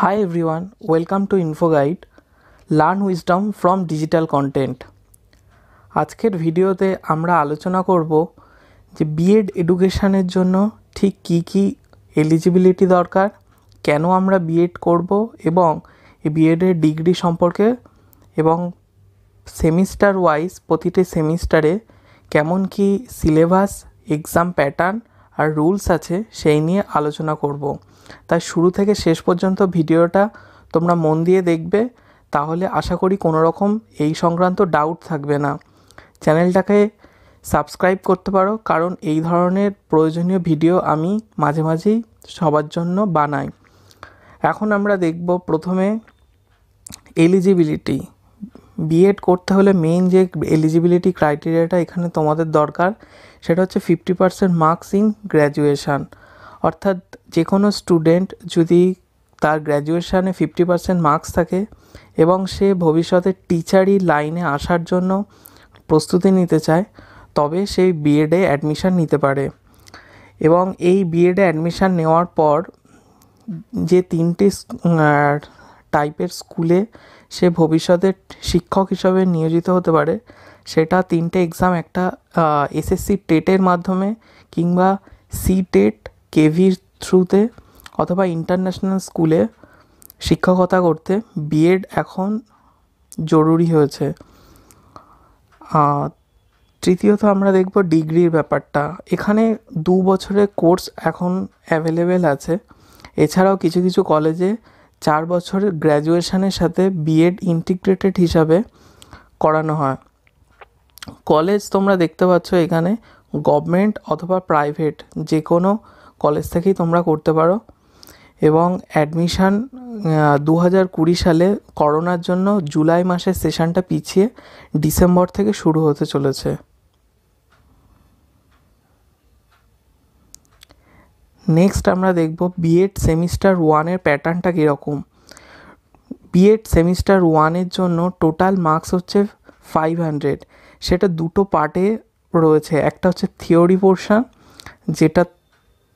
High Hi welcome to info guide learn wisdom from digital content আজকের ভিডিওতে আমরা আলোচনা করব যে বিএড এডুকেশানের জন্য ঠিক কি কি এলিজিবিলিটি দরকার কেন আমরা বিএড করব এবং বিএডের ডিগ্রি সম্পর্কে এবং সেমিস্টার ওয়াইজ প্রতিটি সেমিস্টারে কেমন কি সিলেবাস এক্সাম প্যাটার্ন আর রুলস আছে সেই নিয়ে আলোচনা করব। তাই শুরু থেকে শেষ পর্যন্ত ভিডিওটা তোমরা মন দিয়ে দেখবে তাহলে আশা করি কোনো রকম এই সংক্রান্ত ডাউট থাকবে না চ্যানেলটাকে সাবস্ক্রাইব করতে পারো কারণ এই ধরনের প্রয়োজনীয় ভিডিও আমি মাঝে মাঝেই সবার জন্য বানাই এখন আমরা দেখব প্রথমে এলিজিবিলিটি বিএড করতে হলে মেইন যে এলিজিবিলিটি ক্রাইটেরিয়াটা এখানে তোমাদের দরকার সেটা হচ্ছে fifty percent marks in graduation অর্থাৎ যে কোনো স্টুডেন্ট যদি তার গ্র্যাজুয়েশানে ফিফটি পার্সেন্ট মার্কস থাকে এবং সে ভবিষ্যতে টিচারি লাইনে আসার জন্য প্রস্তুতি নিতে চায় তবে সেই বিএডে অ্যাডমিশান নিতে পারে এবং এই বিএডে অ্যাডমিশান নেওয়ার পর যে তিনটে টাইপের স্কুলে সে ভবিষ্যতে শিক্ষক হিসাবে নিয়োজিত হতে পারে সেটা তিনটে এক্সাম একটা এসএসসি টেটের মাধ্যমে কিংবা সি টেট কেভির থ্রুতে অথবা ইন্টারন্যাশনাল স্কুলে শিক্ষকতা করতে বিএড এখন জরুরি হয়েছে তৃতীয়ত আমরা দেখব ডিগ্রির ব্যাপারটা এখানে দু বছরের কোর্স এখন অ্যাভেলেবেল আছে এছাড়াও কিছু কিছু কলেজে চার বছরের গ্র্যাজুয়েশনের সাথে বিএড ইন্টিগ্রেটেড হিসাবে করানো হয় কলেজ তোমরা দেখতে পাচ্ছ এখানে গভর্নমেন্ট অথবা প্রাইভেট যে কোনো কলেজ থেকেই তোমরা করতে পারো এবং অ্যাডমিশান দু হাজার কুড়ি সালে করোনার জন্য জুলাই মাসের সেশনটা পিছিয়ে ডিসেম্বর থেকে শুরু হতে চলেছে নেক্সট আমরা দেখব বিএড সেমিস্টার ওয়ানের প্যাটার্নটা কীরকম বিএড সেমিস্টার ওয়ানের জন্য টোটাল মার্কস হচ্ছে ফাইভ হান্ড্রেড সেটা দুটো পার্টে রয়েছে একটা হচ্ছে থিওরি পোর্শান যেটা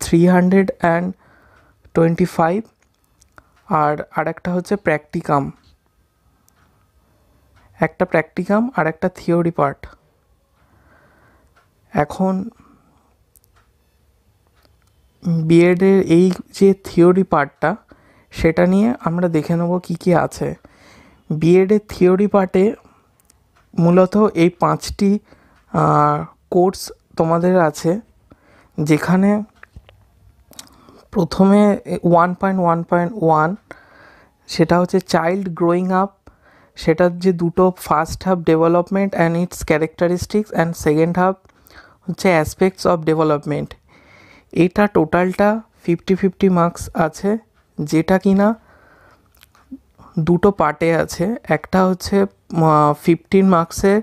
three hundred and twenty five আর আরেকটা হচ্ছে প্র্যাকটিকাম একটা প্র্যাকটিকাম আর একটা থিওরি পার্ট এখন বিএডের এই যে থিওরি পার্টটা সেটা নিয়ে আমরা দেখে নেব কী কী আছে বিএডের থিওরি পার্টে মূলত এই পাঁচটি কোর্স তোমাদের আছে যেখানে প্রথমে one point one point one সেটা হচ্ছে চাইল্ড গ্রোয়িং আপ সেটার যে দুটো first half development and its characteristics and second half হচ্ছে অ্যাসপেক্টস অফ ডেভেলপমেন্ট এটা টোটালটা ফিফটি ফিফটি মার্কস আছে যেটা কিনা দুটো পার্টে আছে একটা হচ্ছে ফিফটিন মার্কসের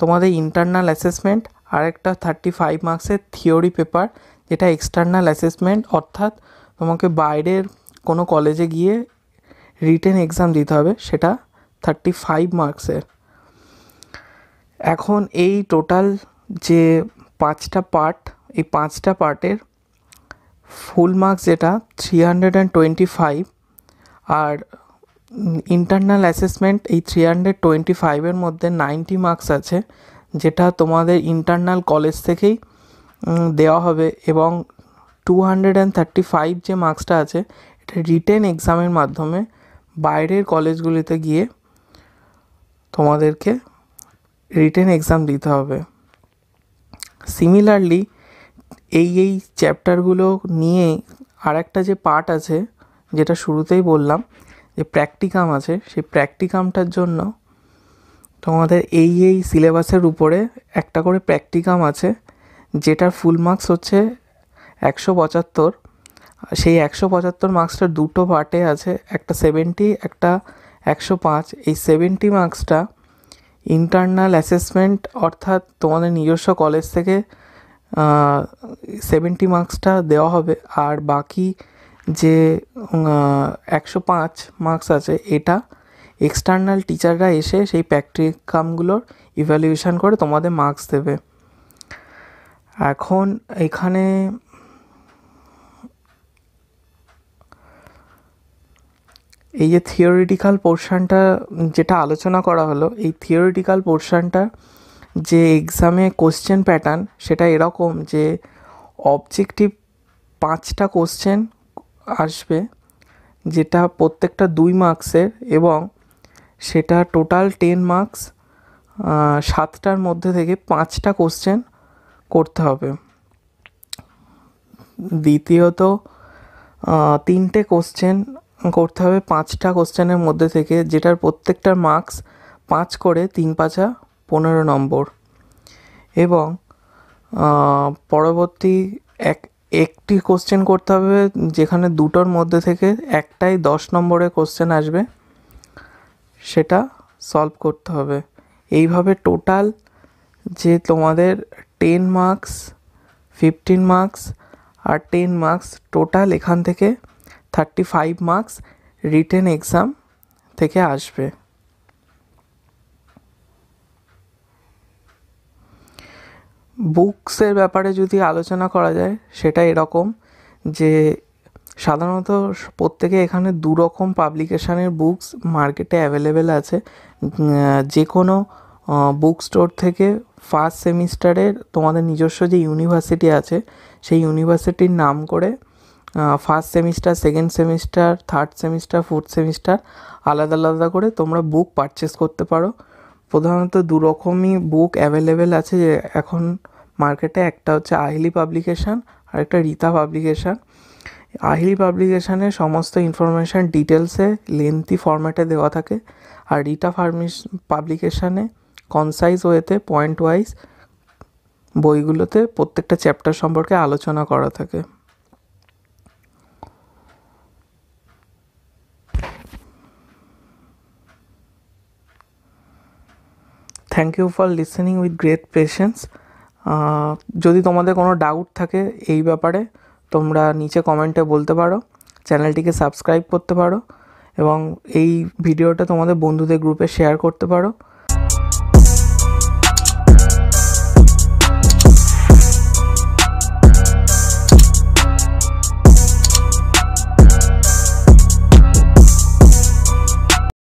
তোমাদের ইন্টারনাল অ্যাসেসমেন্ট আর একটা থার্টি ফাইভ মার্কসের থিওরি পেপার যেটা এক্সটার্নাল অ্যাসেসমেন্ট অর্থাৎ তোমাকে বাইরের কোনো কলেজে গিয়ে রিটেন এক্সাম দিতে হবে সেটা থার্টি ফাইভ মার্কসের এখন এই টোটাল যে পাঁচটা পার্ট এই পাঁচটা পার্টের ফুল মার্কস যেটা three hundred and twenty five আর ইন্টারনাল অ্যাসেসমেন্ট এই থ্রি হান্ড্রেড টোয়েন্টি ফাইভের মধ্যে নাইনটি মার্কস আছে যেটা তোমাদের ইন্টারনাল কলেজ থেকেই দেওয়া হবে এবং two hundred and thirty five যে মার্কসটা আছে এটা রিটেন এক্সামের মাধ্যমে বাইরের কলেজগুলিতে গিয়ে তোমাদেরকে রিটেন এক্সাম দিতে হবে সিমিলারলি এই এই চ্যাপ্টারগুলো নিয়ে আর একটা যে পার্ট আছে যেটা শুরুতেই বললাম যে প্র্যাকটিকাম আছে সেই প্র্যাকটিকামটার জন্য তোমাদের এই এই সিলেবাসের উপরে একটা করে প্র্যাকটিকাম আছে যেটার ফুল মার্কস হচ্ছে একশো পঁচাত্তর সেই একশো পঁচাত্তর মার্কসটার দুটো পার্টে আছে একটা সেভেন্টি একটা একশো পাঁচ এই সেভেন্টি মার্কসটা ইন্টারনাল অ্যাসেসমেন্ট অর্থাৎ তোমাদের নিজস্ব কলেজ থেকে সেভেন্টি মার্কসটা দেওয়া হবে আর বাকি যে একশো পাঁচ মার্কস আছে এটা এক্সটার্নাল টিচাররা এসে সেই প্র্যাকটিকামগুলোর ইভ্যালুয়েশান করে তোমাদের মার্কস দেবে এখন এখানে এই যে থিওরিটিক্যাল পোর্শানটা যেটা আলোচনা করা হলো এই থিওরিটিক্যাল পোর্শানটা যে এক্সামে কোশ্চেন প্যাটার্ন সেটা এরকম যে অবজেক্টিভ পাঁচটা কোশ্চেন আসবে যেটা প্রত্যেকটা দুই মার্কসের এবং সেটা টোটাল টেন মার্কস সাতটার মধ্যে থেকে পাঁচটা কোশ্চেন করতে হবে দ্বিতীয়ত তিনটে কোশ্চেন করতে হবে পাঁচটা কোশ্চেনের মধ্যে থেকে যেটার প্রত্যেকটার মার্কস পাঁচ করে তিন পাঁচা পনেরো নম্বর এবং পরবর্তী এক একটি কোশ্চেন করতে হবে যেখানে দুটোর মধ্যে থেকে একটাই দশ নম্বরের কোশ্চেন আসবে সেটা সলভ করতে হবে এইভাবে টোটাল যে তোমাদের টেন মার্কস ফিফটিন মার্কস আর টেন মার্কস টোটাল এখান থেকে thirty five marks written exam থেকে আসবে বুকসের ব্যাপারে যদি আলোচনা করা যায় সেটা এরকম যে সাধারণত প্রত্যেকে এখানে দু রকম পাবলিকেশানের বুকস মার্কেটে অ্যাভেলেবেল আছে যে কোনো বুক স্টোর থেকে ফার্স্ট সেমিস্টারের তোমাদের নিজস্ব যে ইউনিভার্সিটি আছে সেই ইউনিভার্সিটির নাম করে first semester second semester third semester fourth semester আলাদা আলাদা করে তোমরা বুক পারচেস করতে পারো প্রধানত দু রকমই বুক অ্যাভেলেবেল আছে যে এখন মার্কেটে একটা হচ্ছে আহিলি পাবলিকেশান আর একটা রীতা পাবলিকেশান আহিলি পাবলিকেশানে সমস্ত ইনফরমেশান ডিটেলসে লেন্থি ফরম্যাটে দেওয়া থাকে আর রিটা ফার্মিস পাবলিকেশানে কনসাইজ ওয়েতে পয়েন্ট ওয়াইজ বইগুলোতে প্রত্যেকটা চ্যাপ্টার সম্পর্কে আলোচনা করা থাকে thank you for listening with great patience যদি তোমাদের কোনো ডাউট থাকে এই ব্যাপারে তোমরা নিচে কমেন্টে বলতে পারো চ্যানেলটিকে সাবস্ক্রাইব করতে পারো এবং এই ভিডিওটা তোমাদের বন্ধুদের গ্রুপে শেয়ার করতে পারো